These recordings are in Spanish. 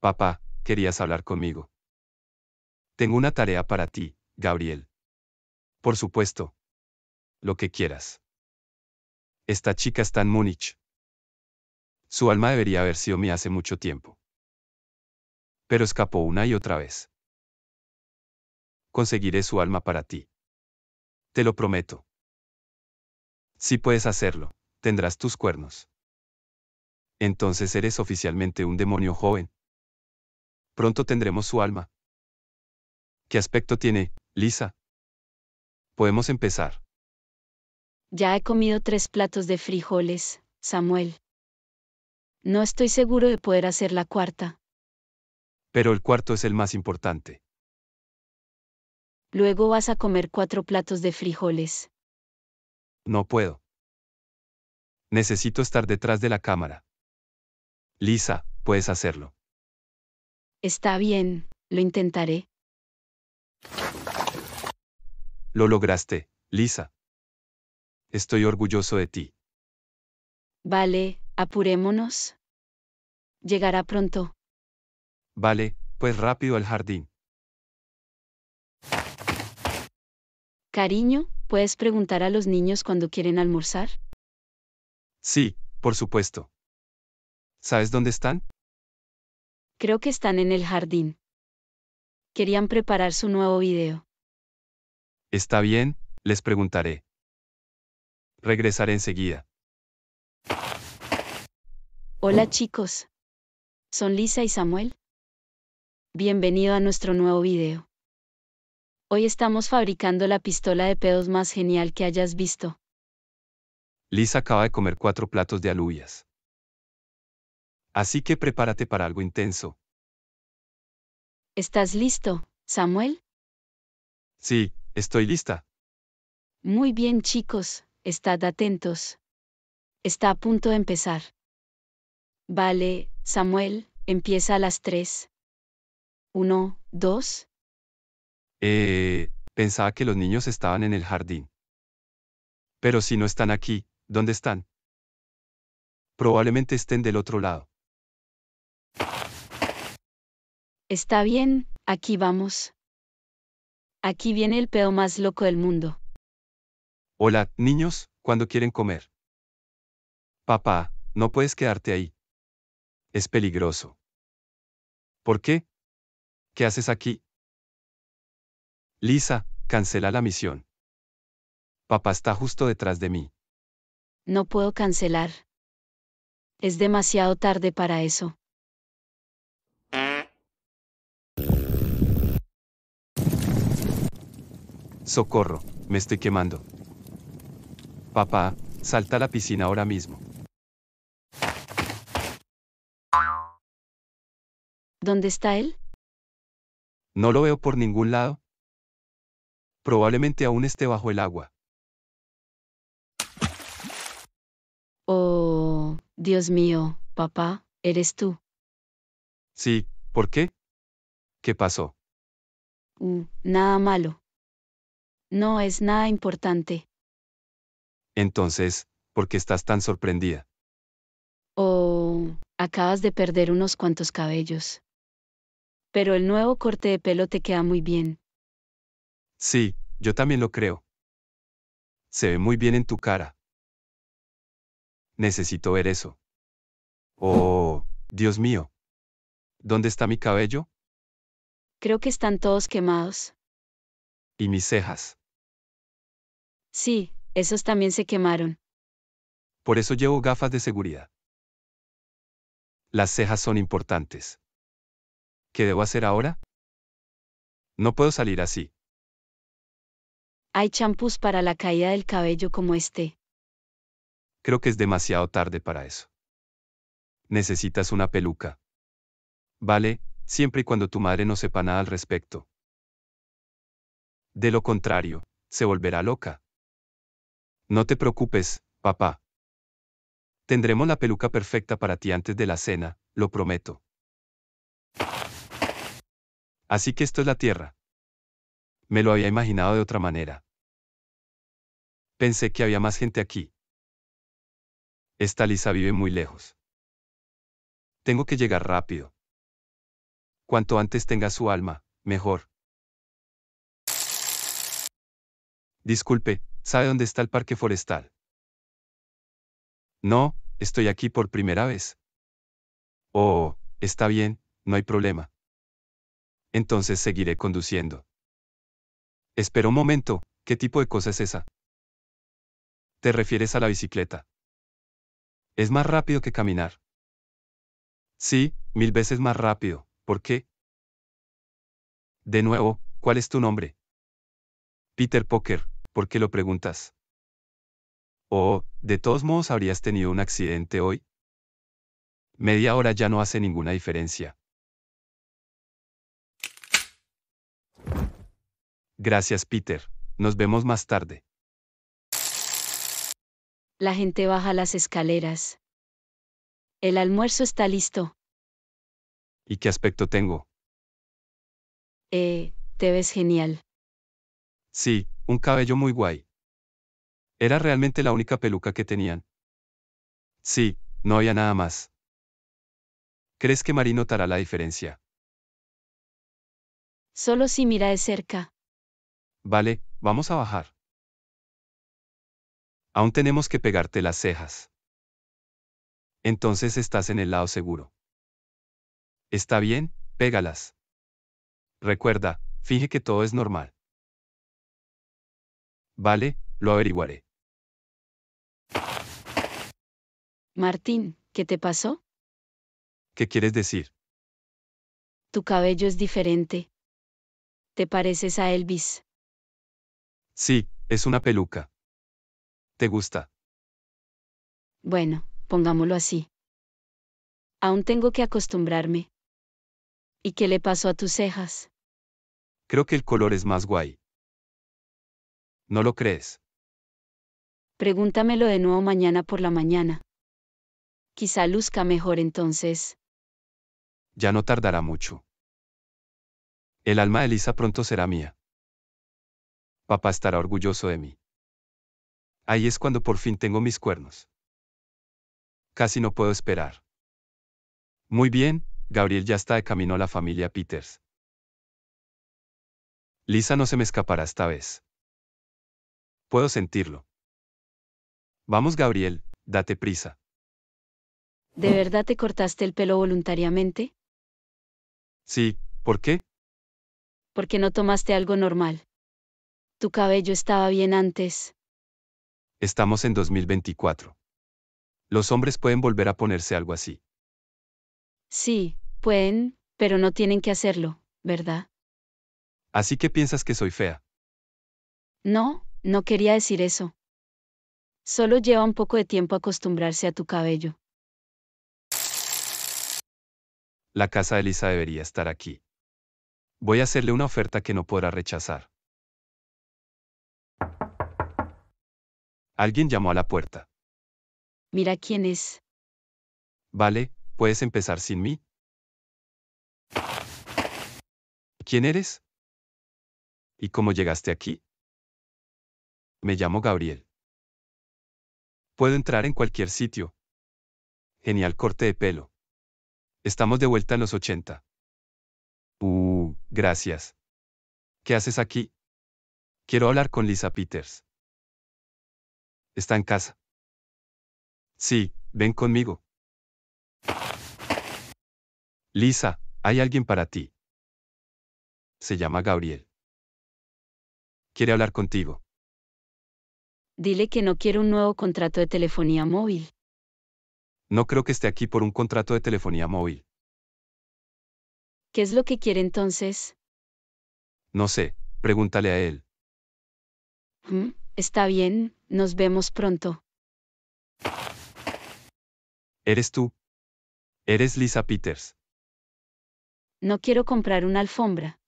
Papá, querías hablar conmigo. Tengo una tarea para ti, Gabriel. Por supuesto. Lo que quieras. Esta chica está en Múnich. Su alma debería haber sido mía hace mucho tiempo. Pero escapó una y otra vez. Conseguiré su alma para ti. Te lo prometo. Si puedes hacerlo, tendrás tus cuernos. Entonces eres oficialmente un demonio joven. Pronto tendremos su alma. ¿Qué aspecto tiene, Lisa? Podemos empezar. Ya he comido tres platos de frijoles, Samuel. No estoy seguro de poder hacer la cuarta. Pero el cuarto es el más importante. Luego vas a comer cuatro platos de frijoles. No puedo. Necesito estar detrás de la cámara. Lisa, puedes hacerlo. Está bien, lo intentaré. Lo lograste, Lisa. Estoy orgulloso de ti. Vale, apurémonos. Llegará pronto. Vale, pues rápido al jardín. Cariño, ¿puedes preguntar a los niños cuando quieren almorzar? Sí, por supuesto. ¿Sabes dónde están? Creo que están en el jardín. Querían preparar su nuevo video. Está bien, les preguntaré. Regresaré enseguida. Hola chicos. Son Lisa y Samuel. Bienvenido a nuestro nuevo video. Hoy estamos fabricando la pistola de pedos más genial que hayas visto. Lisa acaba de comer cuatro platos de alubias. Así que prepárate para algo intenso. ¿Estás listo, Samuel? Sí, estoy lista. Muy bien chicos, estad atentos. Está a punto de empezar. Vale, Samuel, empieza a las tres. Uno, dos... Eh, pensaba que los niños estaban en el jardín. Pero si no están aquí, ¿dónde están? Probablemente estén del otro lado. Está bien, aquí vamos. Aquí viene el pedo más loco del mundo. Hola, niños, ¿cuándo quieren comer? Papá, no puedes quedarte ahí. Es peligroso. ¿Por qué? ¿Qué haces aquí? Lisa, cancela la misión. Papá está justo detrás de mí. No puedo cancelar. Es demasiado tarde para eso. Socorro, me estoy quemando. Papá, salta a la piscina ahora mismo. ¿Dónde está él? No lo veo por ningún lado. Probablemente aún esté bajo el agua. Oh, Dios mío, papá, eres tú. Sí, ¿por qué? ¿Qué pasó? Mm, nada malo. No es nada importante. Entonces, ¿por qué estás tan sorprendida? Oh, acabas de perder unos cuantos cabellos. Pero el nuevo corte de pelo te queda muy bien. Sí, yo también lo creo. Se ve muy bien en tu cara. Necesito ver eso. Oh, Dios mío. ¿Dónde está mi cabello? Creo que están todos quemados. ¿Y mis cejas? Sí, esos también se quemaron. Por eso llevo gafas de seguridad. Las cejas son importantes. ¿Qué debo hacer ahora? No puedo salir así. Hay champús para la caída del cabello como este. Creo que es demasiado tarde para eso. Necesitas una peluca. Vale, siempre y cuando tu madre no sepa nada al respecto. De lo contrario, se volverá loca. No te preocupes, papá. Tendremos la peluca perfecta para ti antes de la cena, lo prometo. Así que esto es la Tierra. Me lo había imaginado de otra manera. Pensé que había más gente aquí. Esta Lisa vive muy lejos. Tengo que llegar rápido. Cuanto antes tenga su alma, mejor. Disculpe, ¿Sabe dónde está el parque forestal? No, estoy aquí por primera vez. Oh, está bien, no hay problema. Entonces seguiré conduciendo. Espera un momento, ¿qué tipo de cosa es esa? ¿Te refieres a la bicicleta? Es más rápido que caminar. Sí, mil veces más rápido, ¿por qué? De nuevo, ¿cuál es tu nombre? Peter Poker, ¿por qué lo preguntas? Oh, de todos modos habrías tenido un accidente hoy. Media hora ya no hace ninguna diferencia. Gracias, Peter. Nos vemos más tarde. La gente baja las escaleras. El almuerzo está listo. ¿Y qué aspecto tengo? Eh, te ves genial. Sí, un cabello muy guay. Era realmente la única peluca que tenían. Sí, no había nada más. ¿Crees que Mari notará la diferencia? Solo si mira de cerca. Vale, vamos a bajar. Aún tenemos que pegarte las cejas. Entonces estás en el lado seguro. Está bien, pégalas. Recuerda, finge que todo es normal. Vale, lo averiguaré. Martín, ¿qué te pasó? ¿Qué quieres decir? Tu cabello es diferente. ¿Te pareces a Elvis? Sí, es una peluca. ¿Te gusta? Bueno, pongámoslo así. Aún tengo que acostumbrarme. ¿Y qué le pasó a tus cejas? Creo que el color es más guay. ¿No lo crees? Pregúntamelo de nuevo mañana por la mañana. Quizá luzca mejor entonces. Ya no tardará mucho. El alma de Lisa pronto será mía. Papá estará orgulloso de mí. Ahí es cuando por fin tengo mis cuernos. Casi no puedo esperar. Muy bien, Gabriel ya está de camino a la familia Peters. Lisa no se me escapará esta vez. Puedo sentirlo. Vamos, Gabriel, date prisa. ¿De verdad te cortaste el pelo voluntariamente? Sí, ¿por qué? Porque no tomaste algo normal. Tu cabello estaba bien antes. Estamos en 2024. Los hombres pueden volver a ponerse algo así. Sí, pueden, pero no tienen que hacerlo, ¿verdad? Así que piensas que soy fea. No, no quería decir eso. Solo lleva un poco de tiempo acostumbrarse a tu cabello. La casa de Lisa debería estar aquí. Voy a hacerle una oferta que no podrá rechazar. Alguien llamó a la puerta. Mira quién es. Vale, ¿puedes empezar sin mí? ¿Quién eres? ¿Y cómo llegaste aquí? Me llamo Gabriel. Puedo entrar en cualquier sitio. Genial corte de pelo. Estamos de vuelta en los 80. Uh, gracias. ¿Qué haces aquí? Quiero hablar con Lisa Peters. Está en casa. Sí, ven conmigo. Lisa, hay alguien para ti. Se llama Gabriel. Quiere hablar contigo. Dile que no quiero un nuevo contrato de telefonía móvil. No creo que esté aquí por un contrato de telefonía móvil. ¿Qué es lo que quiere entonces? No sé, pregúntale a él. Mm, está bien, nos vemos pronto. ¿Eres tú? ¿Eres Lisa Peters? No quiero comprar una alfombra.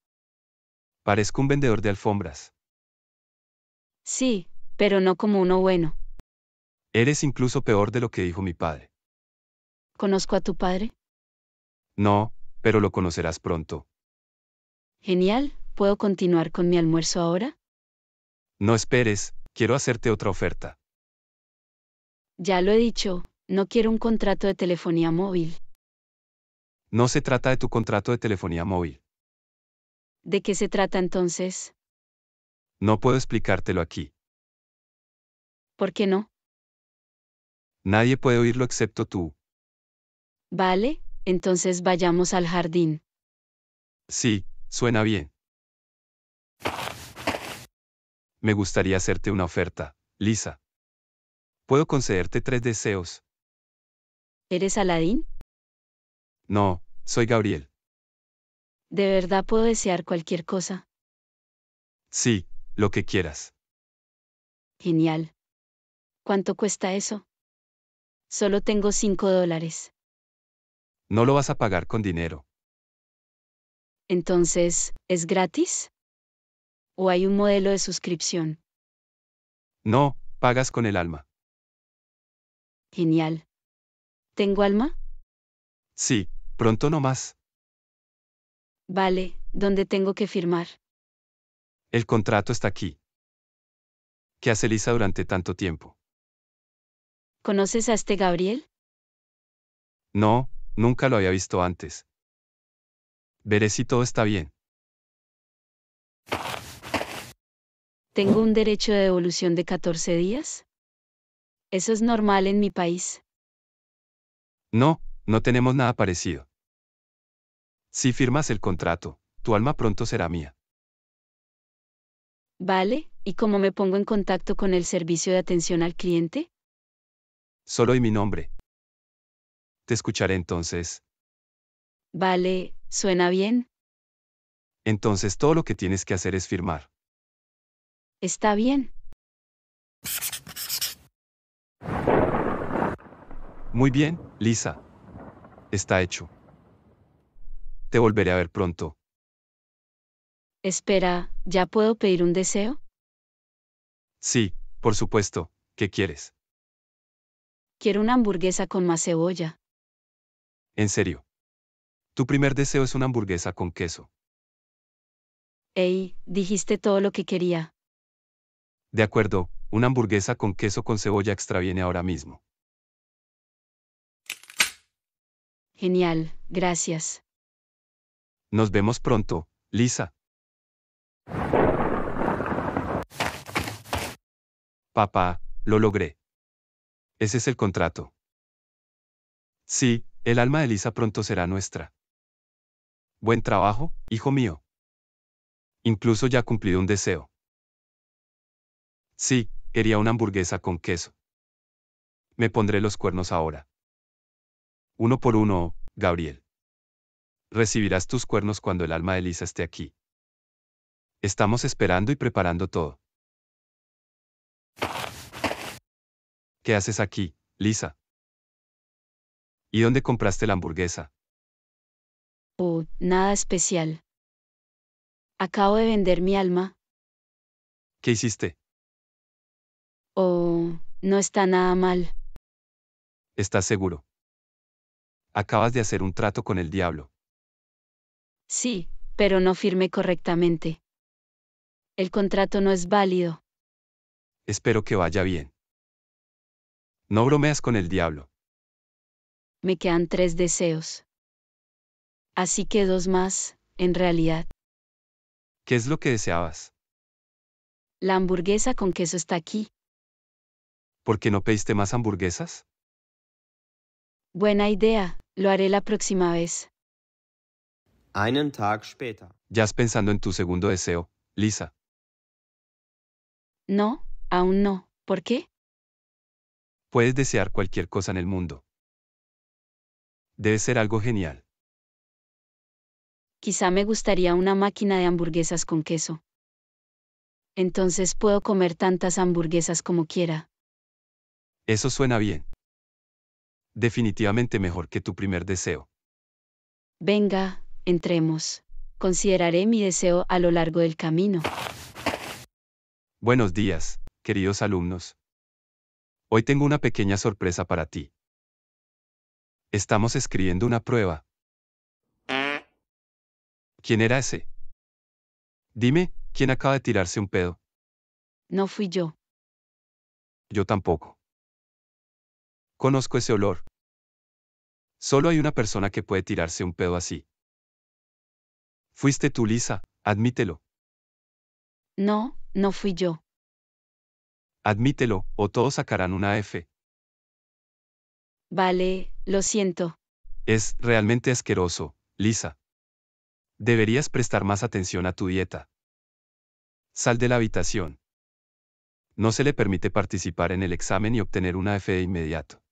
Parezco un vendedor de alfombras. Sí, pero no como uno bueno. Eres incluso peor de lo que dijo mi padre. ¿Conozco a tu padre? No, pero lo conocerás pronto. Genial, ¿puedo continuar con mi almuerzo ahora? No esperes, quiero hacerte otra oferta. Ya lo he dicho, no quiero un contrato de telefonía móvil. No se trata de tu contrato de telefonía móvil. ¿De qué se trata entonces? No puedo explicártelo aquí. ¿Por qué no? Nadie puede oírlo excepto tú. Vale, entonces vayamos al jardín. Sí, suena bien. Me gustaría hacerte una oferta, Lisa. Puedo concederte tres deseos. ¿Eres Aladín? No, soy Gabriel. ¿De verdad puedo desear cualquier cosa? Sí, lo que quieras. Genial. ¿Cuánto cuesta eso? Solo tengo cinco dólares. No lo vas a pagar con dinero. Entonces, ¿es gratis? ¿O hay un modelo de suscripción? No, pagas con el alma. Genial. ¿Tengo alma? Sí, pronto no más. Vale, ¿dónde tengo que firmar? El contrato está aquí. ¿Qué hace Lisa durante tanto tiempo? ¿Conoces a este Gabriel? No, nunca lo había visto antes. Veré si todo está bien. ¿Tengo un derecho de devolución de 14 días? Eso es normal en mi país. No, no tenemos nada parecido. Si firmas el contrato, tu alma pronto será mía. Vale, ¿y cómo me pongo en contacto con el servicio de atención al cliente? solo y mi nombre. Te escucharé entonces. Vale, ¿suena bien? Entonces todo lo que tienes que hacer es firmar. Está bien. Muy bien, Lisa. Está hecho. Te volveré a ver pronto. Espera, ¿ya puedo pedir un deseo? Sí, por supuesto. ¿Qué quieres? Quiero una hamburguesa con más cebolla. En serio. Tu primer deseo es una hamburguesa con queso. Ey, dijiste todo lo que quería. De acuerdo, una hamburguesa con queso con cebolla extraviene ahora mismo. Genial, gracias. Nos vemos pronto, Lisa. Papá, lo logré. Ese es el contrato. Sí, el alma de Lisa pronto será nuestra. Buen trabajo, hijo mío. Incluso ya ha cumplido un deseo. Sí, quería una hamburguesa con queso. Me pondré los cuernos ahora. Uno por uno, Gabriel. Recibirás tus cuernos cuando el alma de Lisa esté aquí. Estamos esperando y preparando todo. ¿Qué haces aquí, Lisa? ¿Y dónde compraste la hamburguesa? Oh, nada especial. Acabo de vender mi alma. ¿Qué hiciste? Oh, no está nada mal. ¿Estás seguro? Acabas de hacer un trato con el diablo. Sí, pero no firmé correctamente. El contrato no es válido. Espero que vaya bien. No bromeas con el diablo. Me quedan tres deseos. Así que dos más, en realidad. ¿Qué es lo que deseabas? La hamburguesa con queso está aquí. ¿Por qué no pediste más hamburguesas? Buena idea, lo haré la próxima vez. Einen Tag ¿Ya estás pensando en tu segundo deseo, Lisa? No, aún no. ¿Por qué? Puedes desear cualquier cosa en el mundo. Debe ser algo genial. Quizá me gustaría una máquina de hamburguesas con queso. Entonces puedo comer tantas hamburguesas como quiera. Eso suena bien. Definitivamente mejor que tu primer deseo. Venga, entremos. Consideraré mi deseo a lo largo del camino. Buenos días, queridos alumnos. Hoy tengo una pequeña sorpresa para ti. Estamos escribiendo una prueba. ¿Quién era ese? Dime, ¿quién acaba de tirarse un pedo? No fui yo. Yo tampoco. Conozco ese olor. Solo hay una persona que puede tirarse un pedo así. Fuiste tú, Lisa, admítelo. No, no fui yo. Admítelo, o todos sacarán una F. Vale, lo siento. Es realmente asqueroso, Lisa. Deberías prestar más atención a tu dieta. Sal de la habitación. No se le permite participar en el examen y obtener una F de inmediato.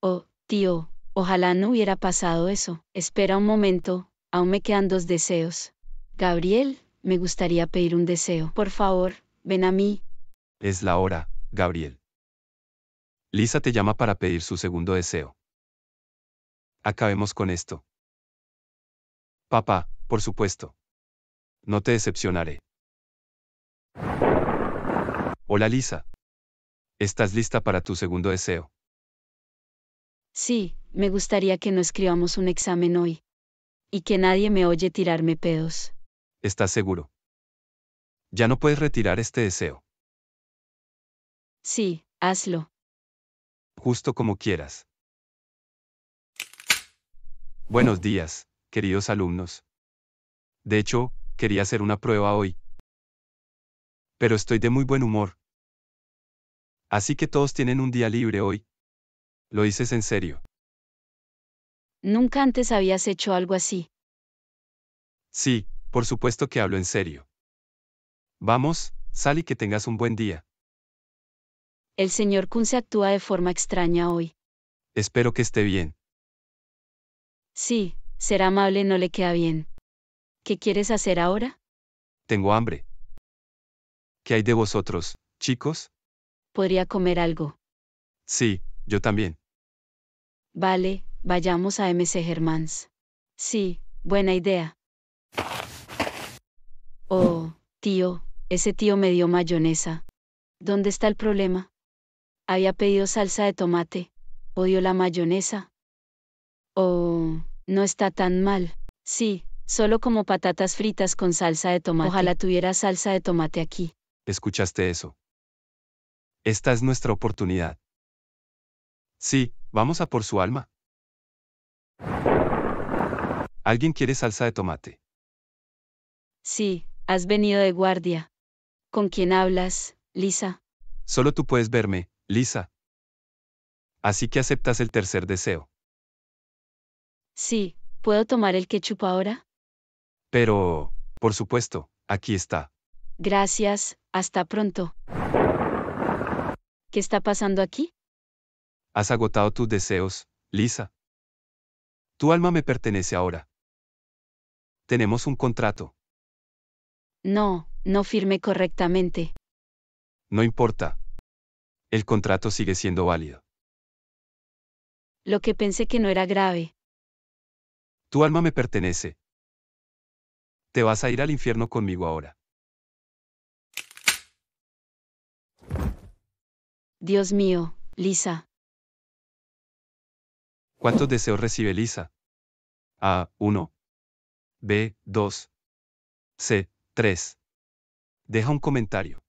Oh, tío, ojalá no hubiera pasado eso. Espera un momento, aún me quedan dos deseos. Gabriel, me gustaría pedir un deseo. Por favor, ven a mí. Es la hora, Gabriel. Lisa te llama para pedir su segundo deseo. Acabemos con esto. Papá, por supuesto. No te decepcionaré. Hola Lisa. ¿Estás lista para tu segundo deseo? Sí, me gustaría que no escribamos un examen hoy. Y que nadie me oye tirarme pedos estás seguro. Ya no puedes retirar este deseo. Sí, hazlo. Justo como quieras. Buenos días, queridos alumnos. De hecho, quería hacer una prueba hoy. Pero estoy de muy buen humor. Así que todos tienen un día libre hoy. Lo dices en serio. Nunca antes habías hecho algo así. Sí, por supuesto que hablo en serio. Vamos, sal y que tengas un buen día. El señor Kun se actúa de forma extraña hoy. Espero que esté bien. Sí, ser amable no le queda bien. ¿Qué quieres hacer ahora? Tengo hambre. ¿Qué hay de vosotros, chicos? Podría comer algo. Sí, yo también. Vale, vayamos a MC Germans. Sí, buena idea. Tío, ese tío me dio mayonesa. ¿Dónde está el problema? Había pedido salsa de tomate. Odio la mayonesa. Oh, no está tan mal. Sí, solo como patatas fritas con salsa de tomate. Ojalá tuviera salsa de tomate aquí. ¿Escuchaste eso? Esta es nuestra oportunidad. Sí, vamos a por su alma. ¿Alguien quiere salsa de tomate? Sí, Has venido de guardia. ¿Con quién hablas, Lisa? Solo tú puedes verme, Lisa. Así que aceptas el tercer deseo. Sí, ¿puedo tomar el ketchup ahora? Pero, por supuesto, aquí está. Gracias, hasta pronto. ¿Qué está pasando aquí? Has agotado tus deseos, Lisa. Tu alma me pertenece ahora. Tenemos un contrato. No, no firmé correctamente. No importa. El contrato sigue siendo válido. Lo que pensé que no era grave. Tu alma me pertenece. Te vas a ir al infierno conmigo ahora. Dios mío, Lisa. ¿Cuántos deseos recibe Lisa? A, 1. B, 2. C, 3. Deja un comentario.